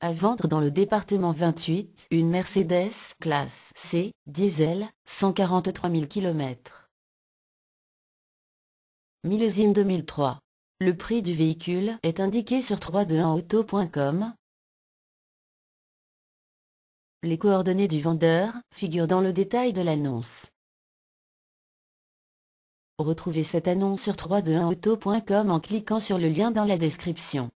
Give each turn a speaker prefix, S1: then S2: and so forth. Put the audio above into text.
S1: À vendre dans le département 28, une Mercedes classe C, diesel, 143 000 km. Millésime 2003. Le prix du véhicule est indiqué sur 321auto.com. Les coordonnées du vendeur figurent dans le
S2: détail de l'annonce. Retrouvez cette annonce sur 321auto.com en cliquant sur le lien dans la description.